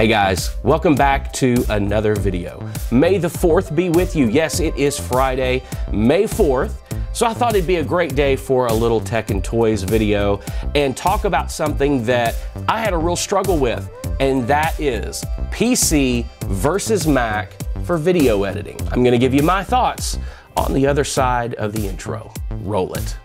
Hey guys, welcome back to another video. May the 4th be with you. Yes, it is Friday, May 4th. So I thought it'd be a great day for a little tech and toys video and talk about something that I had a real struggle with, and that is PC versus Mac for video editing. I'm gonna give you my thoughts on the other side of the intro. Roll it.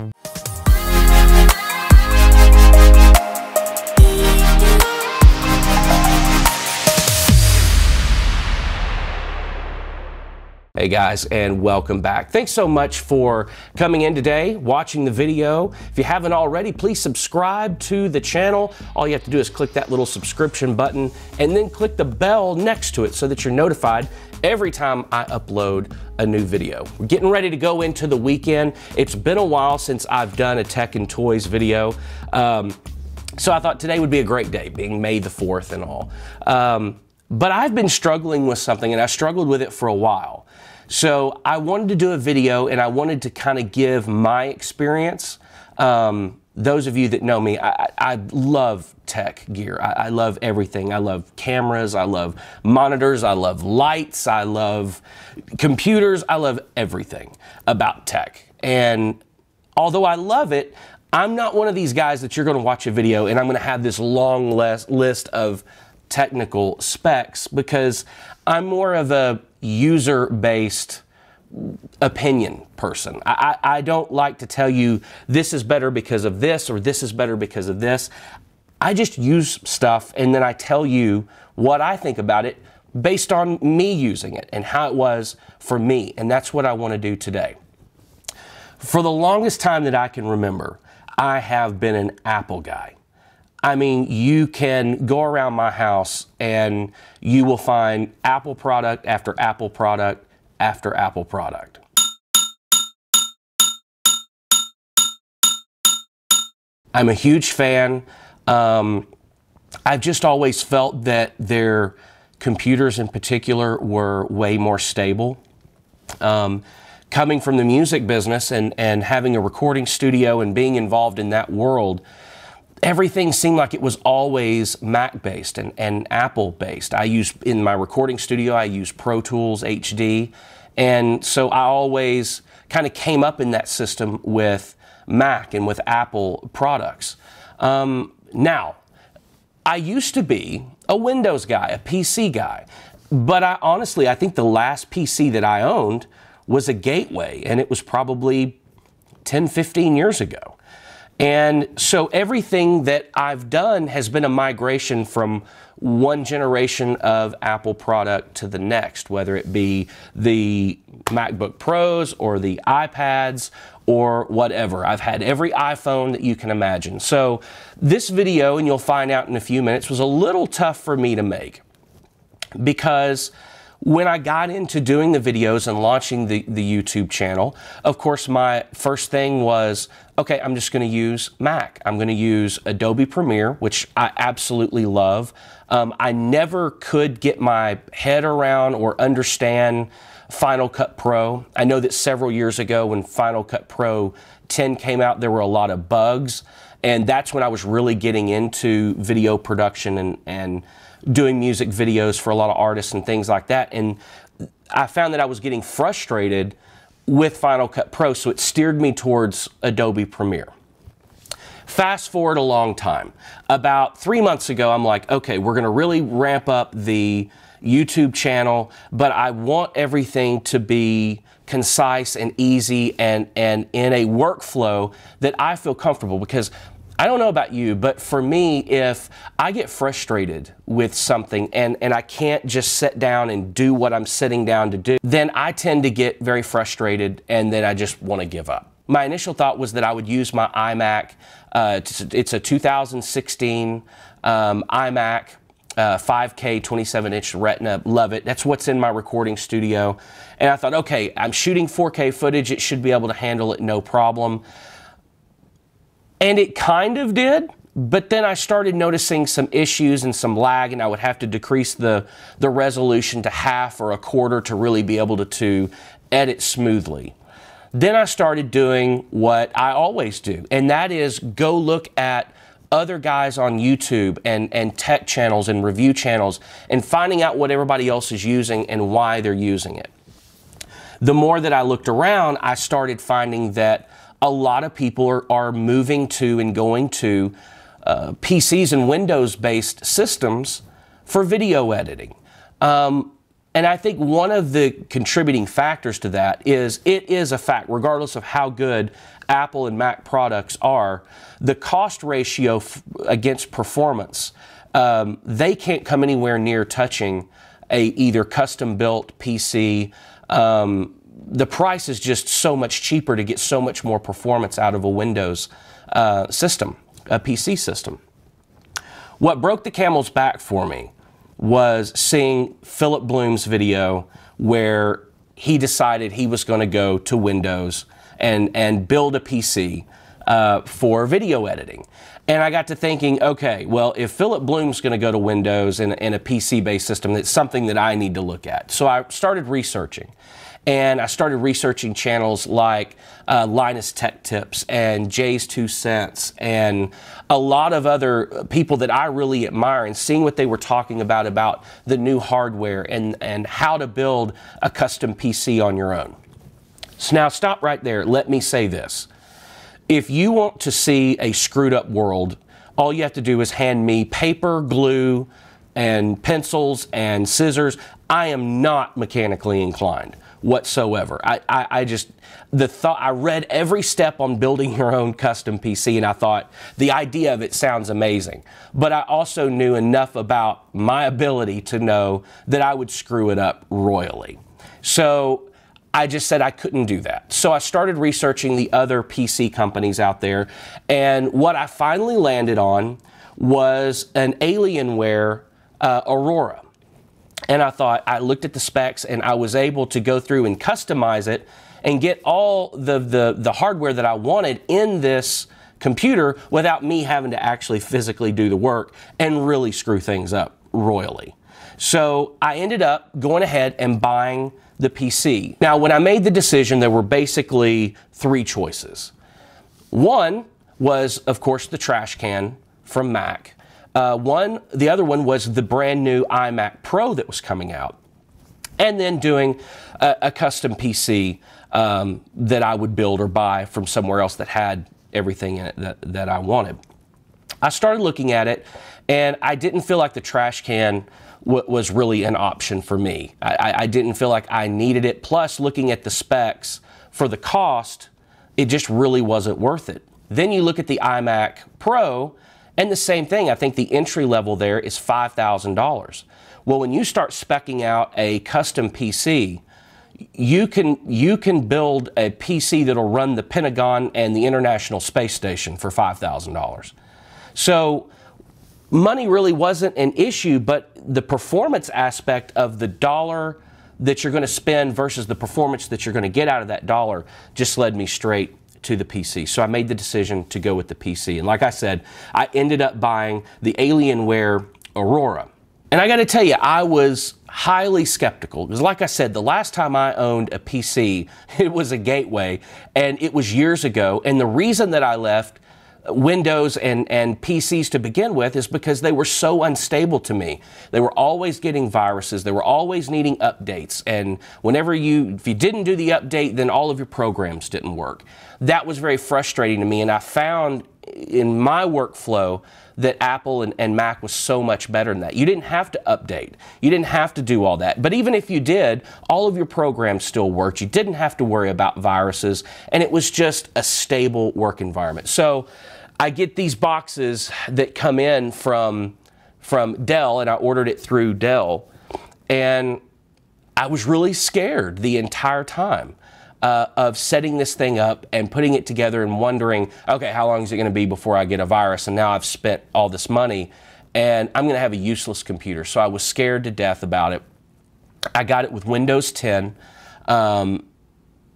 Hey guys, and welcome back. Thanks so much for coming in today, watching the video. If you haven't already, please subscribe to the channel. All you have to do is click that little subscription button and then click the bell next to it so that you're notified every time I upload a new video. We're getting ready to go into the weekend. It's been a while since I've done a tech and toys video. Um, so I thought today would be a great day, being May the 4th and all. Um, but I've been struggling with something, and I struggled with it for a while. So I wanted to do a video and I wanted to kind of give my experience. Um, those of you that know me, I, I love tech gear. I, I, love everything. I love cameras. I love monitors. I love lights. I love computers. I love everything about tech. And although I love it, I'm not one of these guys that you're going to watch a video and I'm going to have this long list of technical specs because I'm more of a user based opinion person. I, I, don't like to tell you this is better because of this or this is better because of this. I just use stuff and then I tell you what I think about it based on me using it and how it was for me. And that's what I want to do today. For the longest time that I can remember, I have been an Apple guy. I mean, you can go around my house and you will find Apple product after Apple product after Apple product. I'm a huge fan. Um, I've just always felt that their computers in particular were way more stable. Um, coming from the music business and, and having a recording studio and being involved in that world, everything seemed like it was always Mac based and, and Apple based. I use in my recording studio, I use Pro Tools HD. And so I always kind of came up in that system with Mac and with Apple products. Um, now, I used to be a Windows guy, a PC guy, but I honestly, I think the last PC that I owned was a Gateway, and it was probably 10, 15 years ago. And so everything that I've done has been a migration from one generation of Apple product to the next, whether it be the MacBook Pros or the iPads or whatever. I've had every iPhone that you can imagine. So this video, and you'll find out in a few minutes, was a little tough for me to make because when I got into doing the videos and launching the, the YouTube channel, of course, my first thing was okay, I'm just going to use Mac. I'm going to use Adobe Premiere, which I absolutely love. Um, I never could get my head around or understand Final Cut Pro. I know that several years ago when Final Cut Pro 10 came out, there were a lot of bugs. And that's when I was really getting into video production and, and doing music videos for a lot of artists and things like that. And I found that I was getting frustrated with Final Cut Pro, so it steered me towards Adobe Premiere. Fast forward a long time. About three months ago, I'm like, okay, we're gonna really ramp up the YouTube channel, but I want everything to be concise and easy and, and in a workflow that I feel comfortable because I don't know about you, but for me, if I get frustrated with something and, and I can't just sit down and do what I'm sitting down to do, then I tend to get very frustrated and then I just want to give up. My initial thought was that I would use my iMac. Uh, it's a 2016 um, iMac. Uh, 5K 27 inch retina. Love it. That's what's in my recording studio. And I thought, okay, I'm shooting 4K footage. It should be able to handle it no problem. And it kind of did, but then I started noticing some issues and some lag, and I would have to decrease the, the resolution to half or a quarter to really be able to, to edit smoothly. Then I started doing what I always do, and that is go look at other guys on YouTube and, and tech channels and review channels and finding out what everybody else is using and why they're using it. The more that I looked around, I started finding that a lot of people are, are moving to and going to uh, PCs and Windows based systems for video editing. Um, and I think one of the contributing factors to that is it is a fact, regardless of how good Apple and Mac products are, the cost ratio f- against performance, um, they can't come anywhere near touching a either custom built PC. Um, the price is just so much cheaper to get so much more performance out of a Windows uh, system, a PC system. What broke the camel's back for me was seeing Philip Bloom's video where he decided he was going to go to Windows and, and build a PC uh, for video editing. And I got to thinking, okay, well, if Philip Bloom's going to go to Windows and, and a PC based system, that's something that I need to look at. So I started researching. And I started researching channels like uh, Linus Tech Tips and Jay's Two Cents and a lot of other people that I really admire and seeing what they were talking about about the new hardware and, and how to build a custom PC on your own. So now stop right there. Let me say this. If you want to see a screwed up world, all you have to do is hand me paper, glue, and pencils and scissors. I am not mechanically inclined whatsoever. I, I, I just, the thought, I read every step on building your own custom PC and I thought the idea of it sounds amazing. But I also knew enough about my ability to know that I would screw it up royally. So, I just said I couldn't do that. So I started researching the other PC companies out there, and what I finally landed on was an Alienware uh, Aurora. And I thought, I looked at the specs and I was able to go through and customize it and get all the, the, the hardware that I wanted in this computer without me having to actually physically do the work and really screw things up royally. So I ended up going ahead and buying the PC. Now, when I made the decision, there were basically three choices. One was, of course, the trash can from Mac. Uh, one, the other one was the brand new iMac Pro that was coming out, and then doing a, a custom PC um, that I would build or buy from somewhere else that had everything in it that, that I wanted. I started looking at it, and I didn't feel like the trash can was really an option for me. I, I, didn't feel like I needed it. Plus, looking at the specs for the cost, it just really wasn't worth it. Then you look at the iMac Pro, and the same thing, I think the entry level there is $5,000. Well, when you start specking out a custom PC, you can you can build a PC that'll run the Pentagon and the International Space Station for $5,000. So money really wasn't an issue, but the performance aspect of the dollar that you're going to spend versus the performance that you're going to get out of that dollar just led me straight to the PC. So I made the decision to go with the PC. And like I said, I ended up buying the Alienware Aurora. And I got to tell you, I was highly skeptical because, like I said, the last time I owned a PC, it was a gateway and it was years ago. And the reason that I left Windows and, and PCs to begin with is because they were so unstable to me. They were always getting viruses. They were always needing updates. And whenever you, if you didn't do the update, then all of your programs didn't work. That was very frustrating to me. And I found in my workflow that Apple and, and, Mac was so much better than that. You didn't have to update. You didn't have to do all that. But even if you did, all of your programs still worked. You didn't have to worry about viruses, and it was just a stable work environment. So I get these boxes that come in from from Dell, and I ordered it through Dell, and I was really scared the entire time uh, of setting this thing up and putting it together and wondering, okay, how long is it going to be before I get a virus? And now I've spent all this money and I'm going to have a useless computer. So I was scared to death about it. I got it with Windows 10. Um,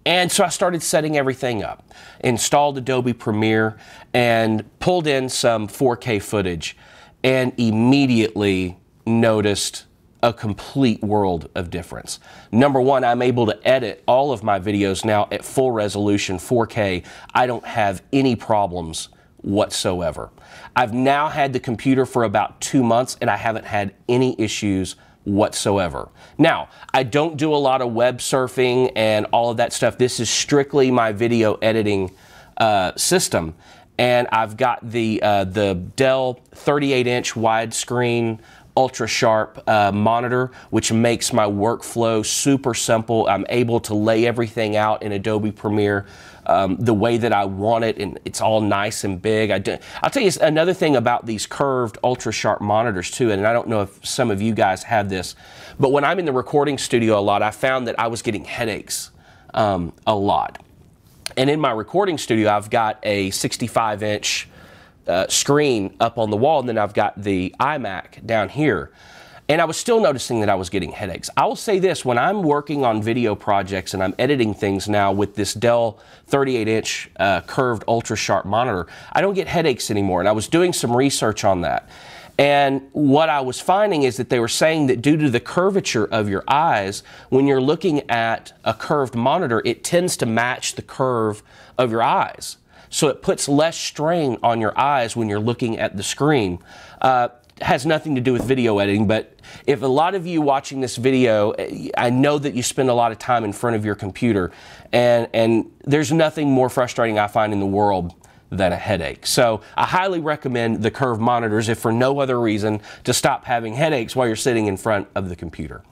and so I started setting everything up, installed Adobe Premiere, and pulled in some 4K footage, and immediately noticed a complete world of difference. Number one, I'm able to edit all of my videos now at full resolution, 4K. I don't have any problems whatsoever. I've now had the computer for about two months and I haven't had any issues whatsoever. Now, I don't do a lot of web surfing and all of that stuff. This is strictly my video editing uh, system. And I've got the, uh, the Dell 38 inch widescreen ultra sharp uh, monitor, which makes my workflow super simple. I'm able to lay everything out in Adobe Premiere um, the way that I want it, and it's all nice and big. I do, I'll tell you another thing about these curved ultra sharp monitors too, and I don't know if some of you guys have this, but when I'm in the recording studio a lot, I found that I was getting headaches um, a lot. And in my recording studio, I've got a 65 inch uh, screen up on the wall, and then I've got the iMac down here. And I was still noticing that I was getting headaches. I will say this when I'm working on video projects and I'm editing things now with this Dell 38 inch uh, curved ultra sharp monitor, I don't get headaches anymore. And I was doing some research on that. And what I was finding is that they were saying that due to the curvature of your eyes, when you're looking at a curved monitor, it tends to match the curve of your eyes so it puts less strain on your eyes when you're looking at the screen. Uh, has nothing to do with video editing, but if a lot of you watching this video, I know that you spend a lot of time in front of your computer, and, and there's nothing more frustrating I find in the world than a headache. So I highly recommend the curved monitors, if for no other reason, to stop having headaches while you're sitting in front of the computer.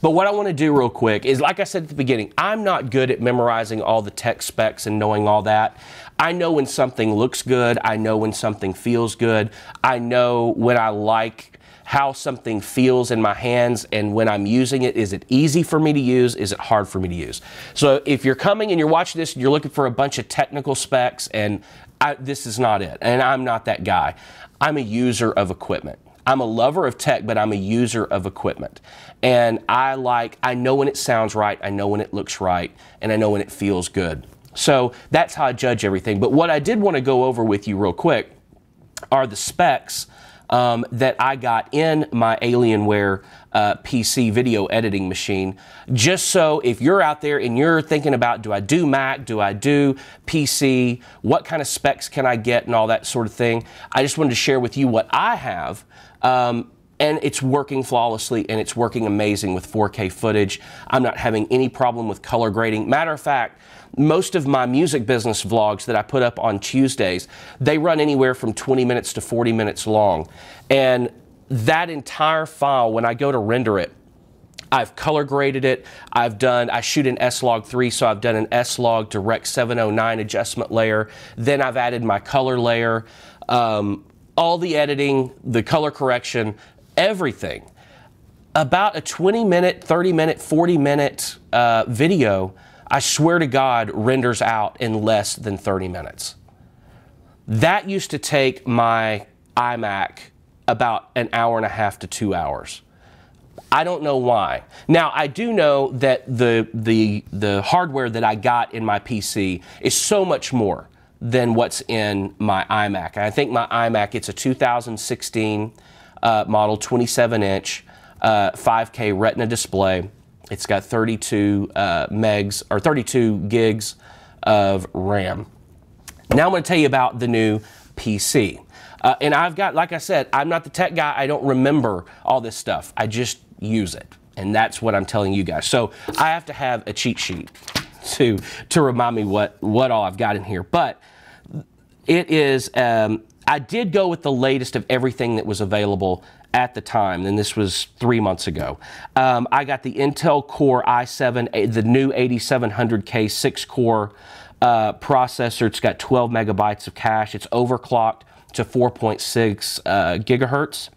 But what I want to do real quick is, like I said at the beginning, I'm not good at memorizing all the tech specs and knowing all that. I know when something looks good. I know when something feels good. I know when I like how something feels in my hands and when I'm using it. Is it easy for me to use? Is it hard for me to use? So if you're coming and you're watching this and you're looking for a bunch of technical specs and I, this is not it, and I'm not that guy. I'm a user of equipment. I'm a lover of tech, but I'm a user of equipment. And I like, I know when it sounds right, I know when it looks right, and I know when it feels good. So that's how I judge everything. But what I did want to go over with you real quick are the specs um, that I got in my Alienware uh, PC video editing machine. Just so if you're out there and you're thinking about do I do Mac, do I do PC, what kind of specs can I get, and all that sort of thing, I just wanted to share with you what I have um, and it's working flawlessly and it's working amazing with 4K footage. I'm not having any problem with color grading. Matter of fact, most of my music business vlogs that I put up on Tuesdays, they run anywhere from 20 minutes to 40 minutes long. And that entire file, when I go to render it, I've color graded it. I've done, I shoot in S-Log 3, so I've done an S-Log Direct 709 adjustment layer. Then I've added my color layer. Um, all the editing, the color correction, everything. About a 20 minute, 30 minute, 40 minute uh, video, I swear to God, renders out in less than 30 minutes. That used to take my iMac about an hour and a half to two hours. I don't know why. Now I do know that the the the hardware that I got in my PC is so much more than what's in my iMac. And I think my iMac, it's a 2016 uh, model, 27 inch, uh, 5K Retina display. It's got 32 uh, megs or 32 gigs of RAM. Now I'm going to tell you about the new PC. Uh, and I've got, like I said, I'm not the tech guy. I don't remember all this stuff. I just use it. And that's what I'm telling you guys. So I have to have a cheat sheet to to remind me what what all I've got in here. But it is. Um, I did go with the latest of everything that was available at the time, and this was three months ago. Um, I got the Intel Core i7, the new 8700K six core uh, processor. It's got 12 megabytes of cache. It's overclocked to 4.6 uh, gigahertz.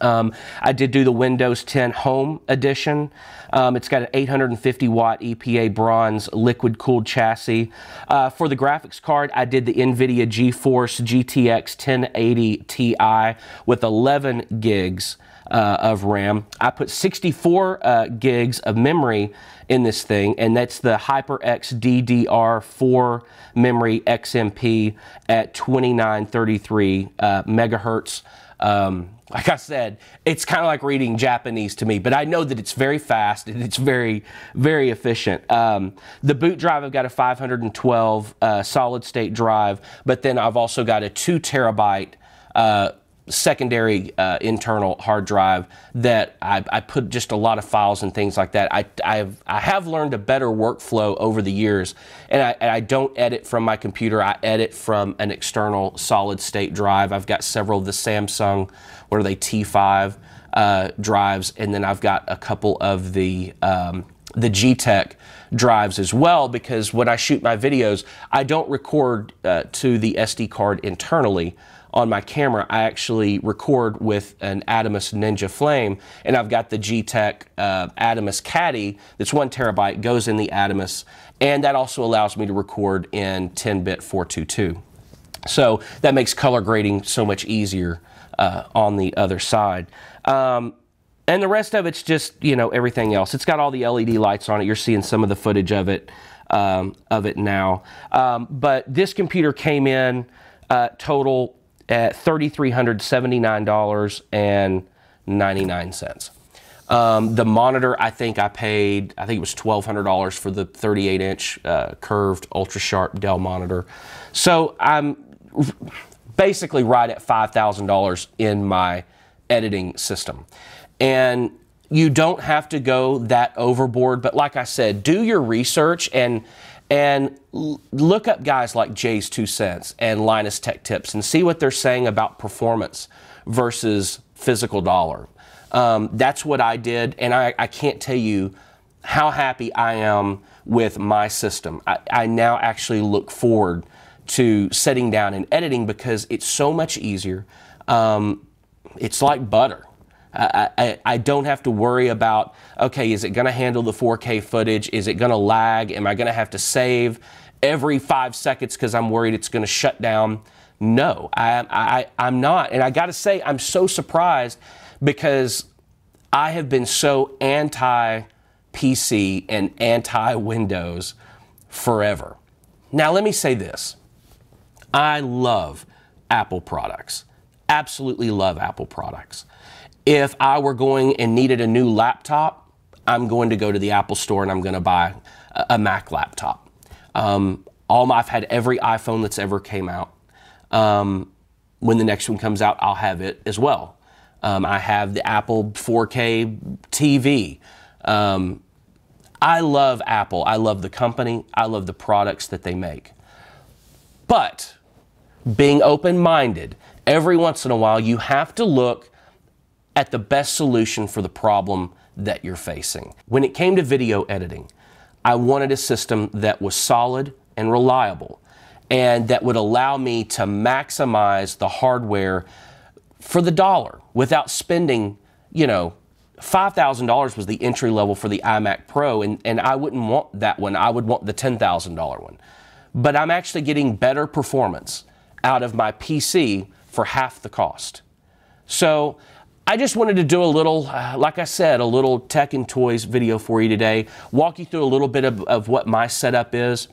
Um, I did do the Windows 10 Home Edition. Um, it's got an 850 watt EPA bronze liquid cooled chassis. Uh, for the graphics card, I did the NVIDIA GeForce GTX 1080 Ti with 11 gigs uh, of RAM. I put 64 uh, gigs of memory in this thing, and that's the HyperX DDR4 memory XMP at 2933 uh, megahertz. Um, like I said, it's kind of like reading Japanese to me, but I know that it's very fast and it's very, very efficient. Um, the boot drive, I've got a 512 uh, solid state drive, but then I've also got a two terabyte uh, secondary uh, internal hard drive that I, I, put just a lot of files and things like that. I, I've, I have learned a better workflow over the years, and I, I, don't edit from my computer. I edit from an external solid state drive. I've got several of the Samsung, what are they, T5 uh, drives, and then I've got a couple of the um, the Tech drives as well because when I shoot my videos, I don't record uh, to the SD card internally on my camera, I actually record with an Atomos Ninja Flame, and I've got the G-Tech uh, Atomos Caddy that's one terabyte, goes in the Atomos, and that also allows me to record in 10-bit 422. So that makes color grading so much easier uh, on the other side. Um, and the rest of it's just, you know, everything else. It's got all the LED lights on it. You're seeing some of the footage of it, um, of it now. Um, but this computer came in uh, total at $3,379.99. Um, the monitor, I think I paid, I think it was $1,200 for the 38 inch uh, curved ultra sharp Dell monitor. So I'm basically right at $5,000 in my editing system. And you don't have to go that overboard, but like I said, do your research and and look up guys like Jay's Two Cents and Linus Tech Tips and see what they're saying about performance versus physical dollar. Um, that's what I did, and I, I, can't tell you how happy I am with my system. I, I now actually look forward to setting down and editing because it's so much easier. Um, it's like butter. I, I, I don't have to worry about, okay, is it going to handle the 4K footage? Is it going to lag? Am I going to have to save every five seconds because I'm worried it's going to shut down? No, I, I, I'm not. And I got to say, I'm so surprised because I have been so anti PC and anti Windows forever. Now, let me say this I love Apple products, absolutely love Apple products. If I were going and needed a new laptop, I'm going to go to the Apple store and I'm going to buy a, Mac laptop. Um, all my, I've had every iPhone that's ever came out. Um, when the next one comes out, I'll have it as well. Um, I have the Apple 4K TV. Um, I love Apple. I love the company. I love the products that they make. But being open minded, every once in a while, you have to look at the best solution for the problem that you're facing. When it came to video editing, I wanted a system that was solid and reliable and that would allow me to maximize the hardware for the dollar without spending, you know, $5,000 was the entry level for the iMac Pro, and, and I wouldn't want that one. I would want the $10,000 one. But I'm actually getting better performance out of my PC for half the cost. So I just wanted to do a little, uh, like I said, a little tech and toys video for you today, walk you through a little bit of, of what my setup is.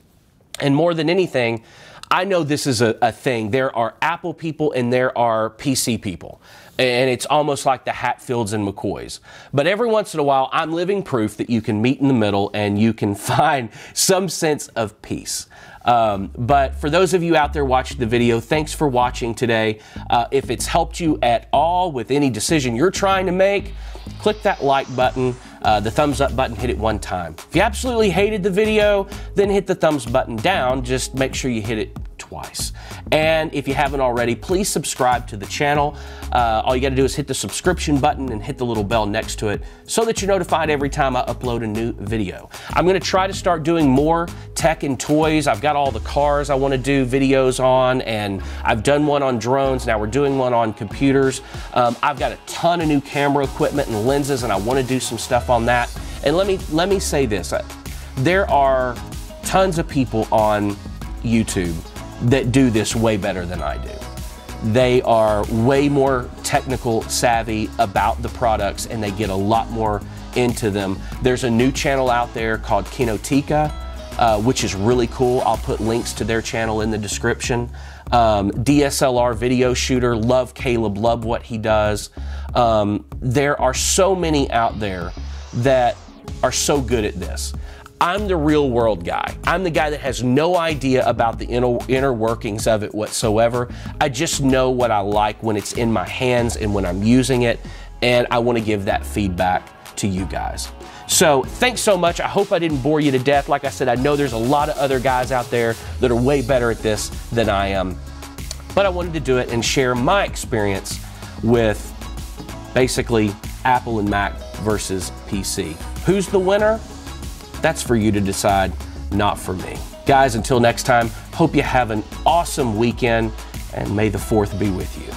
And more than anything, I know this is a, a thing. There are Apple people and there are PC people and it's almost like the Hatfields and McCoys. But every once in a while, I'm living proof that you can meet in the middle and you can find some sense of peace. Um, but for those of you out there watching the video, thanks for watching today. Uh, if it's helped you at all with any decision you're trying to make, click that like button. Uh, the thumbs up button, hit it one time. If you absolutely hated the video, then hit the thumbs button down. Just make sure you hit it twice. And if you haven't already, please subscribe to the channel. Uh, all you got to do is hit the subscription button and hit the little bell next to it so that you're notified every time I upload a new video. I'm going to try to start doing more tech and toys. I've got all the cars I want to do videos on, and I've done one on drones. Now we're doing one on computers. Um, I've got a ton of new camera equipment and lenses, and I want to do some stuff on that. And let me let me say this: there are tons of people on YouTube that do this way better than I do. They are way more technical savvy about the products and they get a lot more into them. There's a new channel out there called Kinotika, uh, which is really cool. I'll put links to their channel in the description. Um, DSLR video shooter, love Caleb, love what he does. Um, there are so many out there that are so good at this. I'm the real world guy. I'm the guy that has no idea about the inner, inner workings of it whatsoever. I just know what I like when it's in my hands and when I'm using it. And I want to give that feedback to you guys. So thanks so much. I hope I didn't bore you to death. Like I said, I know there's a lot of other guys out there that are way better at this than I am. But I wanted to do it and share my experience with basically Apple and Mac versus PC. Who's the winner? That's for you to decide, not for me. Guys, until next time, hope you have an awesome weekend and may the 4th be with you.